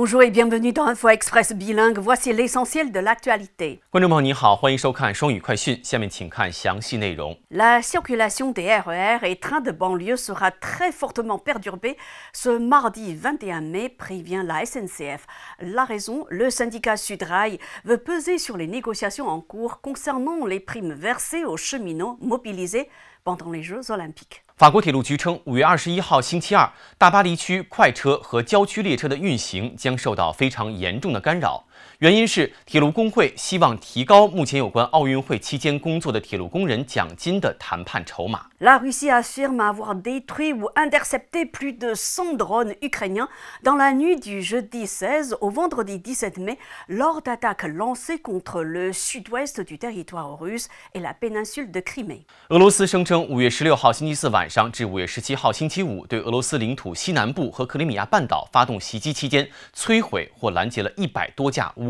Bonjour et bienvenue dans Info Express bilingue. Voici l'essentiel de l'actualité. La circulation des RER e et trains de banlieue sera très fortement perturbée ce mardi 21 mai, prévient la SNCF. La raison, le syndicat Sudrail veut peser sur les négociations en cours concernant les primes versées aux cheminots mobilisés pendant les Jeux olympiques. 法国铁路局称，五月二十一号星期二，大巴黎区快车和郊区列车的运行将受到非常严重的干扰。原因是铁路工会希望提高目前有关奥运会期间工作的铁路工人奖金的谈判筹码。俄罗斯声称，五月十六号星期四晚上至五月十七号星期五，对俄罗斯领土西南部和克里米亚半岛发动袭击期间，摧毁或拦截了一百多架乌。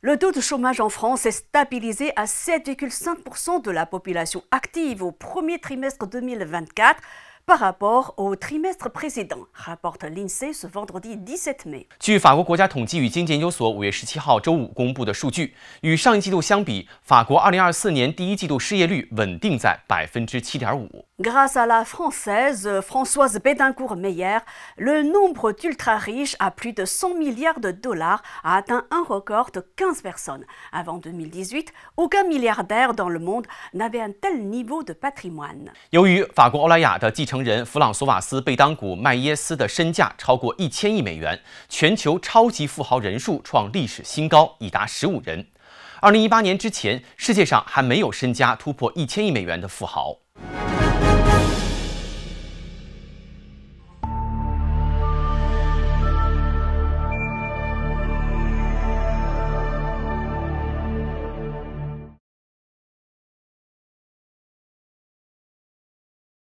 Le taux de chômage en France est stabilisé à 7,5% de la population active au premier trimestre 2024 par rapport au trimestre précédent, rapporte l'INSEE ce vendredi 17 mai. 由于法国欧莱雅的继承人弗朗索瓦斯贝当古迈耶斯的身价超过一千亿美元，全球超级富豪人数创历史新高，已达十五人。二零一八年之前，世界上还没有身家突破一千亿美元的富豪。